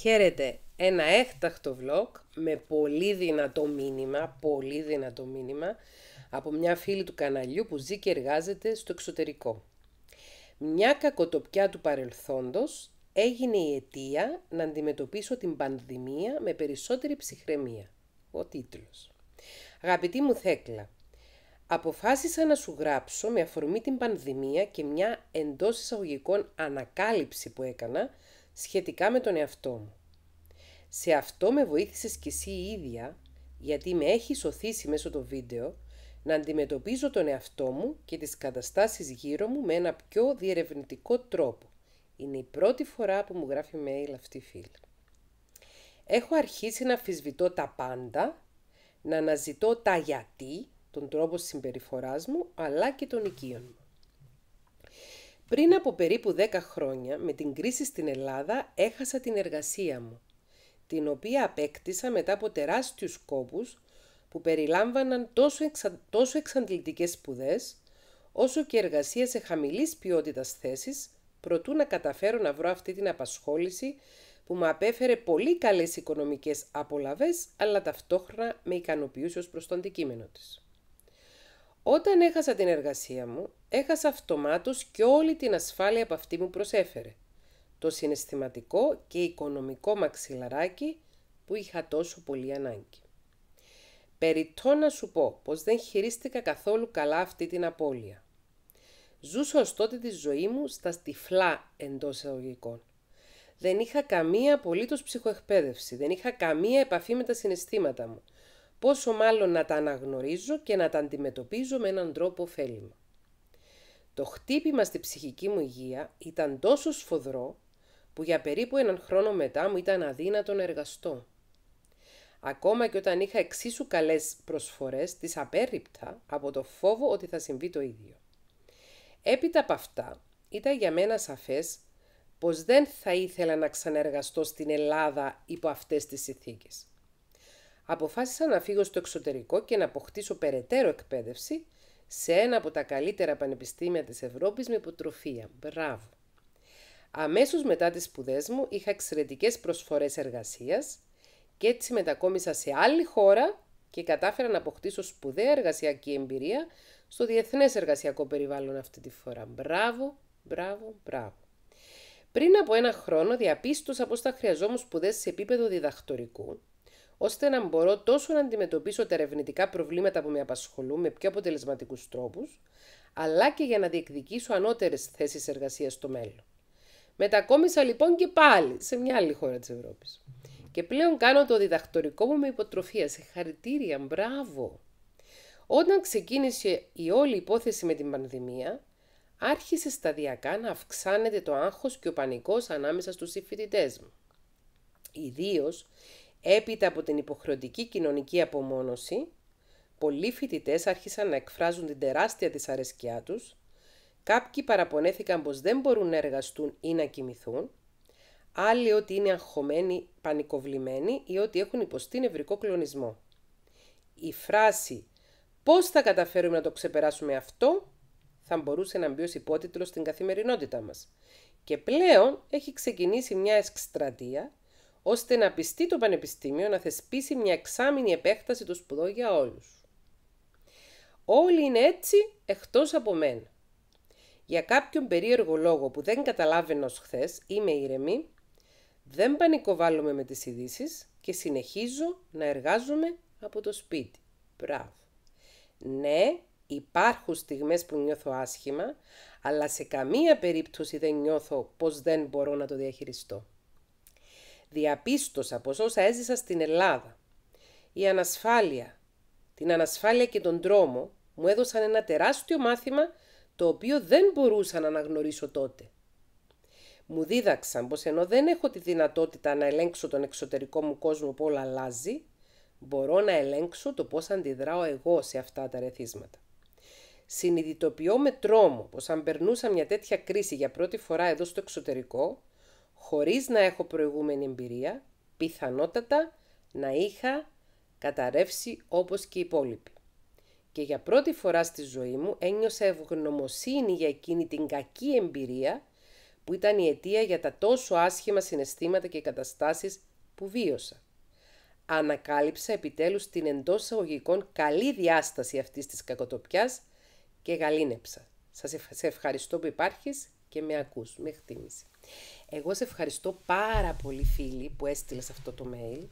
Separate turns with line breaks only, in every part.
Χαίρετε ένα έκτακτο vlog με πολύ δυνατό μήνυμα, πολύ δυνατό μήνυμα από μια φίλη του καναλιού που ζει και εργάζεται στο εξωτερικό. Μια κακοτοπιά του παρελθόντος έγινε η αιτία να αντιμετωπίσω την πανδημία με περισσότερη ψυχραιμία. Ο τίτλος. Αγαπητή μου Θέκλα, αποφάσισα να σου γράψω με αφορμή την πανδημία και μια εντός εισαγωγικών ανακάλυψη που έκανα σχετικά με τον εαυτό μου. Σε αυτό με βοήθησες κι εσύ η ίδια, γιατί με έχει σωθήσει μέσω το βίντεο, να αντιμετωπίζω τον εαυτό μου και τις καταστάσεις γύρω μου με ένα πιο διερευνητικό τρόπο. Είναι η πρώτη φορά που μου γράφει mail αυτή η φίλη. Έχω αρχίσει να αφισβητώ τα πάντα, να αναζητώ τα γιατί, τον τρόπο συμπεριφοράς μου, αλλά και των οικείων μου. Πριν από περίπου 10 χρόνια, με την κρίση στην Ελλάδα, έχασα την εργασία μου, την οποία απέκτησα μετά από τεράστιους κόπους που περιλάμβαναν τόσο, εξα... τόσο εξαντλητικές σπουδές, όσο και εργασία σε χαμηλής ποιότητας θέσης, προτού να καταφέρω να βρω αυτή την απασχόληση που μου απέφερε πολύ καλές οικονομικές απολαβές, αλλά ταυτόχρονα με ικανοποιούσε ως προς το αντικείμενο της. Όταν έχασα την εργασία μου, έχασα αυτομάτως και όλη την ασφάλεια που αυτή μου προσέφερε. Το συναισθηματικό και οικονομικό μαξιλαράκι που είχα τόσο πολύ ανάγκη. Περιττώ να σου πω πως δεν χειρίστηκα καθόλου καλά αυτή την απώλεια. Ζούσα ως τη ζωή μου στα στιφλά εντός εισαγωγικών. Δεν είχα καμία απολύτως ψυχοεκπαίδευση, δεν είχα καμία επαφή με τα συναισθήματα μου πόσο μάλλον να τα αναγνωρίζω και να τα αντιμετωπίζω με έναν τρόπο ωφέλιμο. Το χτύπημα στη ψυχική μου υγεία ήταν τόσο σφοδρό που για περίπου έναν χρόνο μετά μου ήταν αδύνατο να εργαστώ. Ακόμα και όταν είχα εξίσου καλές προσφορές, τις απέρριπτα από το φόβο ότι θα συμβεί το ίδιο. Έπειτα από αυτά, ήταν για μένα σαφές πως δεν θα ήθελα να ξανεργαστώ στην Ελλάδα υπό αυτές τις συνθήκες αποφάσισα να φύγω στο εξωτερικό και να αποκτήσω περαιτέρω εκπαίδευση σε ένα από τα καλύτερα πανεπιστήμια της Ευρώπης με υποτροφία. Μπράβο! Αμέσως μετά τις σπουδές μου είχα εξαιρετικές προσφορές εργασίας και έτσι μετακόμισα σε άλλη χώρα και κατάφερα να αποκτήσω σπουδαία εργασιακή εμπειρία στο διεθνές εργασιακό περιβάλλον αυτή τη φορά. Μπράβο, μπράβο, μπράβο. Πριν από ένα χρόνο διαπίστωσα πως θα χρειαζόμουν σπουδές σε επίπεδο διδακτορικού ώστε να μπορώ τόσο να αντιμετωπίσω τα ερευνητικά προβλήματα που με απασχολούν με πιο αποτελεσματικούς τρόπους, αλλά και για να διεκδικήσω ανώτερες θέσεις εργασίας στο μέλλον. Μετακόμισα λοιπόν και πάλι σε μια άλλη χώρα της Ευρώπης. Και πλέον κάνω το διδακτορικό μου με υποτροφία. Συγχαρητήρια, μπράβο! Όταν ξεκίνησε η όλη υπόθεση με την πανδημία, άρχισε σταδιακά να αυξάνεται το άγχος και ο πανικός ανάμεσα στους συμφοιτητές μου. Ιδίως Έπειτα από την υποχρεωτική κοινωνική απομόνωση, πολλοί φοιτητές άρχισαν να εκφράζουν την τεράστια δυσαρέσκειά τους, κάποιοι παραπονέθηκαν πως δεν μπορούν να εργαστούν ή να κοιμηθούν, άλλοι ότι είναι αγχωμένοι, πανικοβλημένοι ή ότι έχουν υποστεί νευρικό κλονισμό. Η φράση «Πώς θα καταφέρουμε να το ξεπεράσουμε αυτό» θα μπορούσε να μπει ως υπότιτλο στην καθημερινότητα μας. Και πλέον έχει ξεκινήσει μια εκστρατεία ώστε να πιστεί το Πανεπιστήμιο να θεσπίσει μια εξάμηνη επέκταση του σπουδό για όλους. Όλοι είναι έτσι εκτός από μένα. Για κάποιον περίεργο λόγο που δεν καταλάβαινα ως χθες, είμαι ήρεμη, δεν πανικοβάλλομαι με τις ειδήσει και συνεχίζω να εργάζομαι από το σπίτι. Μπράβο. Ναι, υπάρχουν στιγμές που νιώθω άσχημα, αλλά σε καμία περίπτωση δεν νιώθω πως δεν μπορώ να το διαχειριστώ διαπίστωσα πως όσα έζησα στην Ελλάδα. Η ανασφάλεια, την ανασφάλεια και τον τρόμο μου έδωσαν ένα τεράστιο μάθημα το οποίο δεν μπορούσα να αναγνωρίσω τότε. Μου δίδαξαν πως ενώ δεν έχω τη δυνατότητα να ελέγξω τον εξωτερικό μου κόσμο που όλα αλλάζει, μπορώ να ελέγξω το πώς αντιδράω εγώ σε αυτά τα ρεθίσματα. Συνειδητοποιώ με τρόμο πως αν περνούσα μια τέτοια κρίση για πρώτη φορά εδώ στο εξωτερικό, χωρίς να έχω προηγούμενη εμπειρία, πιθανότατα να είχα καταρρεύσει όπως και οι υπόλοιποι. Και για πρώτη φορά στη ζωή μου ένιωσα ευγνωμοσύνη για εκείνη την κακή εμπειρία που ήταν η αιτία για τα τόσο άσχημα συναισθήματα και καταστάσεις που βίωσα. Ανακάλυψα επιτέλους την εντός αγωγικών καλή διάσταση αυτής της κακοτοπιάς και γαλήνεψα. Σας ευχαριστώ που υπάρχεις και με ακούς. Με χτίμηση. Εγώ σε ευχαριστώ πάρα πολύ φίλοι που έστειλες αυτό το mail.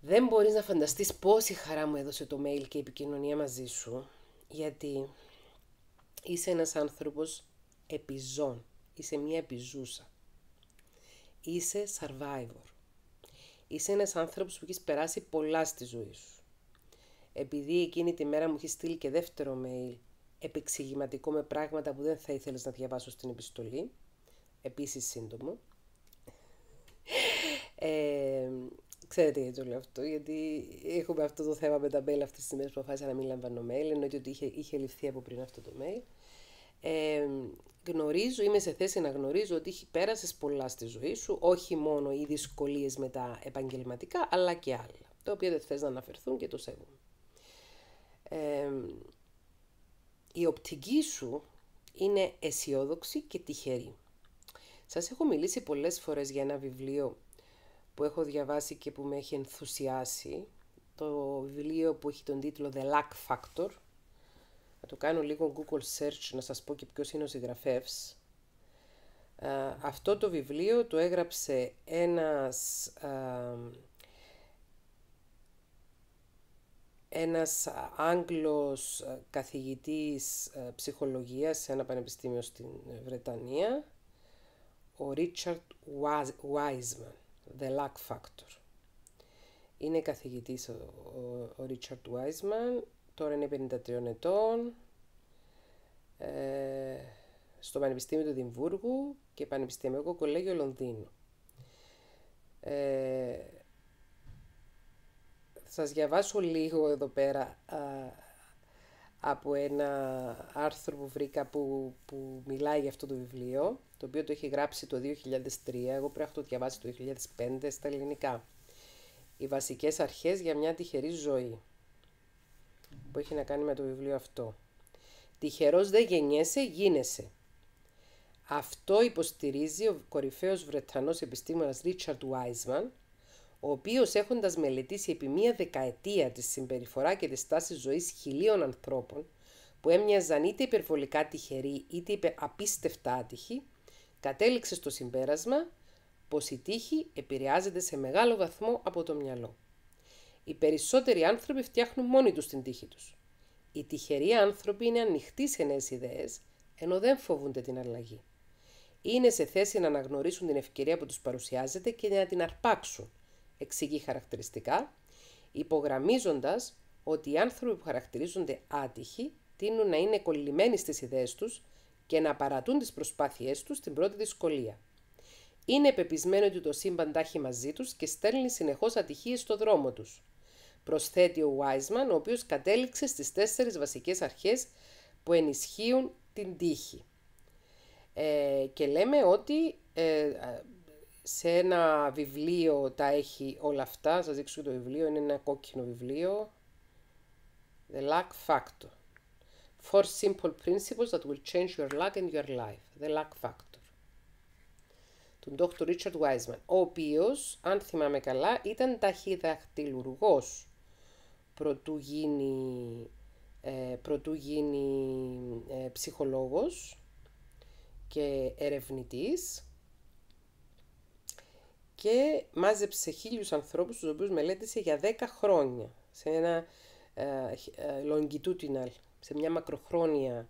Δεν μπορείς να φανταστείς πόση χαρά μου έδωσε το mail και η επικοινωνία μαζί σου, γιατί είσαι ένας άνθρωπος επιζών, είσαι μία επιζούσα. Είσαι survivor. Είσαι ένας άνθρωπος που έχεις περάσει πολλά στη ζωή σου. Επειδή εκείνη τη μέρα μου έχεις στείλει και δεύτερο mail επεξηγηματικό με πράγματα που δεν θα ήθελες να διαβάσω στην επιστολή, επίσης σύντομο. Ε, ξέρετε γιατί το λέω αυτό, γιατί έχουμε αυτό το θέμα με τα mail αυτές τις μέρες που αποφάσισα να μην λαμβάνω mail, εννοείται ότι είχε, είχε ληφθεί από πριν αυτό το mail. Ε, γνωρίζω, είμαι σε θέση να γνωρίζω ότι πέρασες πολλά στη ζωή σου, όχι μόνο οι δυσκολίες με τα επαγγελματικά, αλλά και άλλα, τα οποία δεν θες να αναφερθούν και το σέβομαι. Ε, η οπτική σου είναι αισιόδοξη και τυχερή. Σας έχω μιλήσει πολλές φορές για ένα βιβλίο που έχω διαβάσει και που με έχει ενθουσιάσει. Το βιβλίο που έχει τον τίτλο The Luck Factor. Θα το κάνω λίγο Google search να σας πω και ποιος είναι ο συγγραφεύς. Αυτό το βιβλίο το έγραψε ένας, ένας Άγγλος καθηγητής ψυχολογίας σε ένα πανεπιστήμιο στην Βρετανία ο Ρίτσαρτ Βάισμαν, The Luck Factor. Είναι καθηγητής ο Ρίτσαρτ Βάισμαν, τώρα είναι 53 ετών, ε, στο Πανεπιστήμιο του Δημβούργου και Πανεπιστημιακό Κολέγιο Λονδίνου. Ε, θα σας διαβάσω λίγο εδώ πέρα από ένα άρθρο που βρήκα που, που μιλάει για αυτό το βιβλίο, το οποίο το έχει γράψει το 2003, εγώ πρέπει να το διαβάσει το 2005 στα ελληνικά. Οι βασικές αρχές για μια τυχερή ζωή, που έχει να κάνει με το βιβλίο αυτό. Τυχερός δεν γεννιέσαι, γίνεσαι. Αυτό υποστηρίζει ο κορυφαίος Βρετανός επιστήμονας Ρίτσαρτ Βάισμαν, ο οποίος έχοντας μελετήσει επί μία δεκαετία τη συμπεριφορά και τη στάση ζωής χιλίων ανθρώπων, που έμοιαζαν είτε υπερβολικά τυχεροί είτε απίστευτα άτυχοι, κατέληξε στο συμπέρασμα πως η τύχη επηρεάζεται σε μεγάλο βαθμό από το μυαλό. Οι περισσότεροι άνθρωποι φτιάχνουν μόνοι τους την τύχη τους. Οι τυχεροί άνθρωποι είναι ανοιχτοί σε νέες ιδέες, ενώ δεν φοβούνται την αλλαγή. Είναι σε θέση να αναγνωρίσουν την ευκαιρία που τους παρουσιάζεται και να την αρπάξουν, εξηγεί χαρακτηριστικά, υπογραμμίζοντας ότι οι άνθρωποι που χαρακτηρίζονται άτυχοι τείνουν να είναι κολλημένοι στις ιδέες τους και να παρατούν τις προσπάθειές τους στην πρώτη δυσκολία. Είναι πεπισμένο ότι το σύμπαν τάχει μαζί τους και στέλνει συνεχώς ατυχίες στο δρόμο τους. Προσθέτει ο Wiseman, ο οποίος κατέληξε στις τέσσερις βασικές αρχές που ενισχύουν την τύχη. Ε, και λέμε ότι ε, σε ένα βιβλίο τα έχει όλα αυτά. Σας δείξω το βιβλίο, είναι ένα κόκκινο βιβλίο. The Luck Factor. Four simple principles that will change your luck and your life. The Luck Factor. Τον Dr. Richard Wiseman, ο οποίος, αν θυμάμαι καλά, ήταν ταχυδαχτυλουργός προτού γίνει, ε, προτού γίνει ε, ψυχολόγος και ερευνητής και μάζεψε χίλιους ανθρώπους τους οποίους μελέτησε για 10 χρόνια σε ένα ε, ε, longitudinal, σε μια μακροχρόνια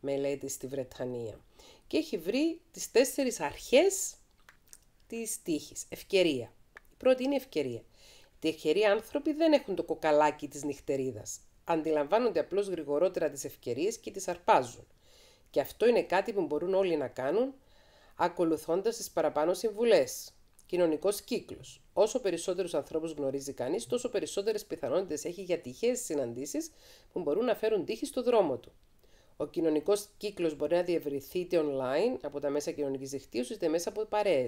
μελέτη στη Βρετανία και έχει βρει τις τέσσερις αρχές της τύχης. Ευκαιρία. Η πρώτη είναι ευκαιρία. Τη ευκαιρία άνθρωποι δεν έχουν το κοκαλάκι της νυχτερίδας. Αντιλαμβάνονται απλώς γρηγορότερα τις ευκαιρίες και τις αρπάζουν. Και αυτό είναι κάτι που μπορούν όλοι να κάνουν ακολουθώντας τις παραπάνω συμβουλές. Κοινωνικός κύκλος. Όσο περισσότερους ανθρώπους γνωρίζει κανείς, τόσο περισσότερες πιθανότητες έχει για τυχαίες συναντήσεις που μπορούν να φέρουν τύχη στο δρόμο του. Ο κοινωνικός κύκλος μπορεί να διευρυνθεί online από τα μέσα κοινωνικής δικτύωσης είτε μέσα από παρέες.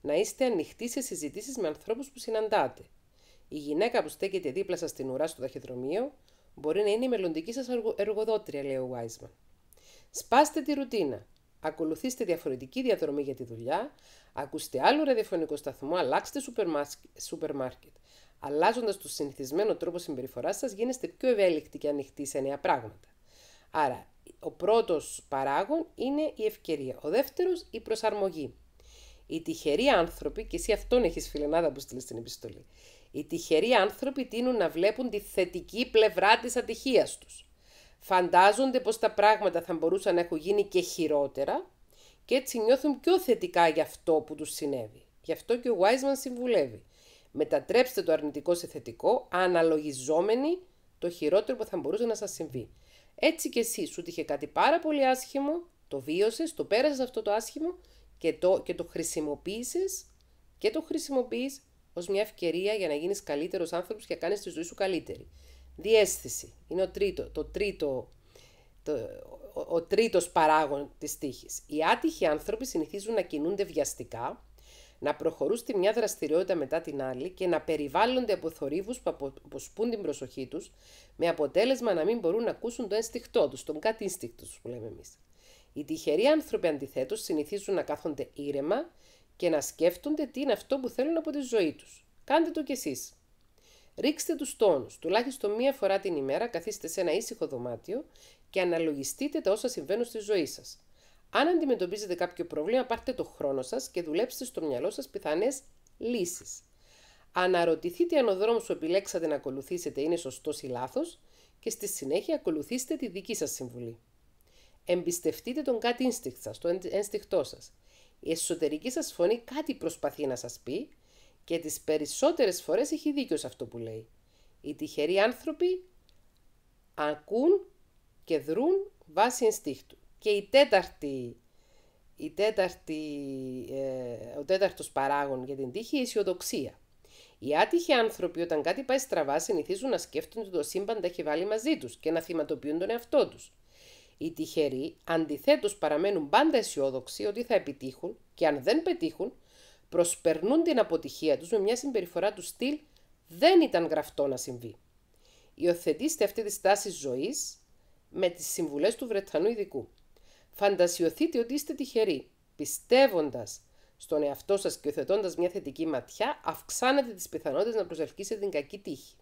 Να είστε ανοιχτοί σε συζητήσεις με ανθρώπους που συναντάτε. Η γυναίκα που στέκεται δίπλα σας στην ουρά στο ταχυδρομείο μπορεί να είναι η μελλοντική σας εργοδότρια, λέει ο Wiseman. Σπάστε τη ρουτίνα. Ακολουθήστε διαφορετική διαδρομή για τη δουλειά, ακούστε άλλο ραδιοφωνικό σταθμό, αλλάξτε σούπερ μάρκετ. Αλλάζοντας το συνηθισμένο τρόπο συμπεριφοράς σας, γίνεστε πιο ευέλικτοι και ανοιχτοί σε νέα πράγματα. Άρα, ο πρώτος παράγον είναι η ευκαιρία. Ο δεύτερος, η προσαρμογή. Οι τυχεροί άνθρωποι, και εσύ αυτόν έχεις φιλενάδα που στείλει στην επιστολή. Οι τυχεροί άνθρωποι τείνουν να βλέπουν τη θετική πλευρά της ατυχίας τους φαντάζονται πως τα πράγματα θα μπορούσαν να έχουν γίνει και χειρότερα και έτσι νιώθουν πιο θετικά για αυτό που τους συνέβη. Γι' αυτό και ο Wiseman συμβουλεύει. Μετατρέψτε το αρνητικό σε θετικό, αναλογιζόμενοι το χειρότερο που θα μπορούσε να σας συμβεί. Έτσι κι εσύ σου είχε κάτι πάρα πολύ άσχημο, το βίωσες, το πέρασες αυτό το άσχημο και το, και το χρησιμοποίησες και το χρησιμοποιείς ως μια ευκαιρία για να γίνεις καλύτερος άνθρωπος και να κάνεις τη ζωή σου καλύτερη. Διέσθηση είναι ο τρίτο, το τρίτο, το, ο, τρίτος παράγων της τύχης. Οι άτυχοι άνθρωποι συνηθίζουν να κινούνται βιαστικά, να προχωρούν στη μια δραστηριότητα μετά την άλλη και να περιβάλλονται από θορύβους που αποσπούν την προσοχή τους, με αποτέλεσμα να μην μπορούν να ακούσουν το ένστικτό τους, τον κάτι ένστικτο τους που λέμε εμείς. Οι τυχεροί άνθρωποι αντιθέτως συνηθίζουν να κάθονται ήρεμα και να σκέφτονται τι είναι αυτό που θέλουν από τη ζωή τους. Κάντε το κι εσείς. Ρίξτε τους τόνους, τουλάχιστον μία φορά την ημέρα καθίστε σε ένα ήσυχο δωμάτιο και αναλογιστείτε τα όσα συμβαίνουν στη ζωή σας. Αν αντιμετωπίζετε κάποιο πρόβλημα, πάρτε το χρόνο σας και δουλέψτε στο μυαλό σας πιθανές λύσεις. Αναρωτηθείτε αν ο δρόμος που επιλέξατε να ακολουθήσετε είναι σωστός ή λάθος και στη συνέχεια ακολουθήστε τη δική σας συμβουλή. Εμπιστευτείτε τον κάτι ένστικτο σας, το ένστικτό σας. Η εσωτερική σας φωνή κάτι προσπαθεί να σας πει και τις περισσότερες φορές έχει δίκιο σε αυτό που λέει. Οι τυχεροί άνθρωποι ακούν και δρούν βάσει ενστίχτου. Και η τέταρτη, η τέταρτη, ε, ο τέταρτος παράγων για την τύχη είναι η αισιοδοξία. Οι άτυχοι άνθρωποι όταν κάτι πάει στραβά συνηθίζουν να σκέφτονται ότι το σύμπαν τα έχει βάλει μαζί τους και να θυματοποιούν τον εαυτό τους. Οι τυχεροί αντιθέτως παραμένουν πάντα αισιόδοξοι ότι θα επιτύχουν και αν δεν πετύχουν προσπερνούν την αποτυχία τους με μια συμπεριφορά του στυλ δεν ήταν γραφτό να συμβεί. Υιοθετήστε αυτή τη στάση ζωής με τις συμβουλές του Βρετανού ειδικού. Φαντασιωθείτε ότι είστε τυχεροί, πιστεύοντας στον εαυτό σας και υιοθετώντας μια θετική ματιά, αυξάνετε τις πιθανότητες να προσευχήσετε την κακή τύχη.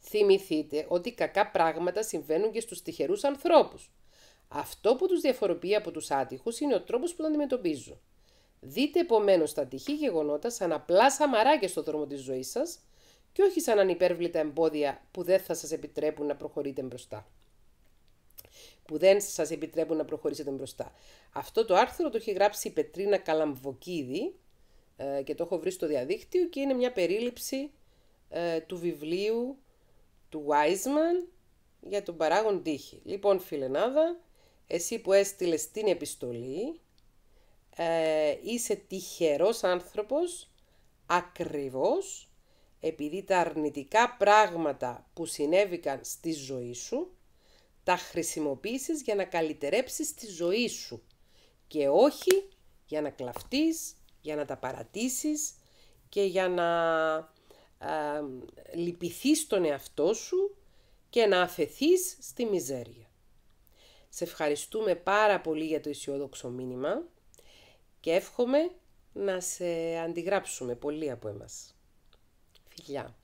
Θυμηθείτε ότι κακά πράγματα συμβαίνουν και στους τυχερούς ανθρώπους. Αυτό που τους διαφοροποιεί από τους άτυχους είναι ο τρόπος που τα αντιμετωπίζουν. Δείτε επομένως τα τυχή γεγονότα σαν απλά σαμαράκια στο δρόμο της ζωής σας και όχι σαν ανυπέρβλητα εμπόδια που δεν θα σας επιτρέπουν να προχωρείτε μπροστά. Που δεν σας επιτρέπουν να προχωρήσετε μπροστά. Αυτό το άρθρο το έχει γράψει η Πετρίνα Καλαμβοκίδη ε, και το έχω βρει στο διαδίκτυο και είναι μια περίληψη ε, του βιβλίου του Wiseman για τον παράγον τύχη. Λοιπόν, φιλενάδα, εσύ που έστειλες την επιστολή, ε, είσαι τυχερός άνθρωπος ακριβώς επειδή τα αρνητικά πράγματα που συνέβηκαν στη ζωή σου τα χρησιμοποίησες για να καλυτερέψεις τη ζωή σου και όχι για να κλαφτείς, για να τα παρατήσεις και για να ε, λυπηθείς τον εαυτό σου και να αφαιθείς στη μιζέρια. Σε ευχαριστούμε πάρα πολύ για το αισιόδοξο μήνυμα και εύχομαι να σε αντιγράψουμε πολλοί από εμάς. Φιλιά!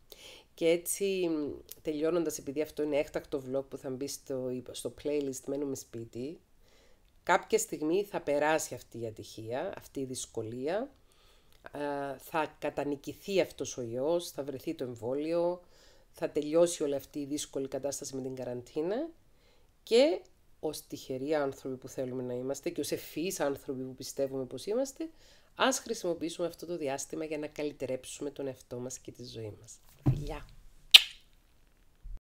Και έτσι τελειώνοντας, επειδή αυτό είναι έκτακτο vlog που θα μπει στο, στο playlist «Μένουμε σπίτι», κάποια στιγμή θα περάσει αυτή η ατυχία, αυτή η δυσκολία, θα κατανικηθεί αυτός ο ιός, θα βρεθεί το εμβόλιο, θα τελειώσει όλη αυτή η δύσκολη κατάσταση με την καραντίνα και ως τυχεροί άνθρωποι που θέλουμε να είμαστε και ως ευφυείς άνθρωποι που πιστεύουμε πως είμαστε, ας χρησιμοποιήσουμε αυτό το διάστημα για να καλυτερέψουμε τον εαυτό μας και τη ζωή μας. Γεια!